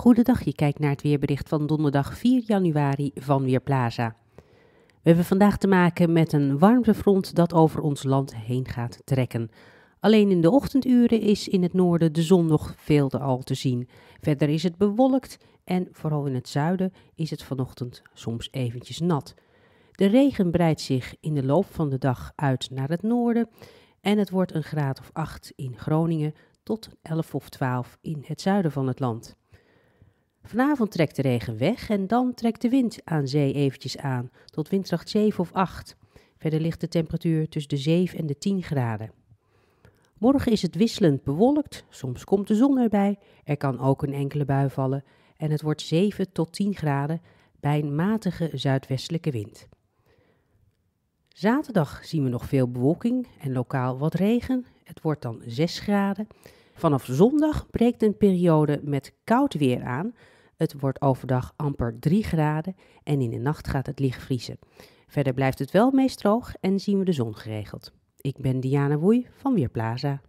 Goedendag, je kijkt naar het weerbericht van donderdag 4 januari van Weerplaza. We hebben vandaag te maken met een warmtefront dat over ons land heen gaat trekken. Alleen in de ochtenduren is in het noorden de zon nog veel te al te zien. Verder is het bewolkt en vooral in het zuiden is het vanochtend soms eventjes nat. De regen breidt zich in de loop van de dag uit naar het noorden en het wordt een graad of 8 in Groningen tot 11 of 12 in het zuiden van het land. Vanavond trekt de regen weg en dan trekt de wind aan zee eventjes aan, tot windkracht 7 of 8. Verder ligt de temperatuur tussen de 7 en de 10 graden. Morgen is het wisselend bewolkt, soms komt de zon erbij, er kan ook een enkele bui vallen en het wordt 7 tot 10 graden bij een matige zuidwestelijke wind. Zaterdag zien we nog veel bewolking en lokaal wat regen. Het wordt dan 6 graden. Vanaf zondag breekt een periode met koud weer aan. Het wordt overdag amper 3 graden en in de nacht gaat het licht vriezen. Verder blijft het wel meest droog en zien we de zon geregeld. Ik ben Diana Woei van Weerplaza.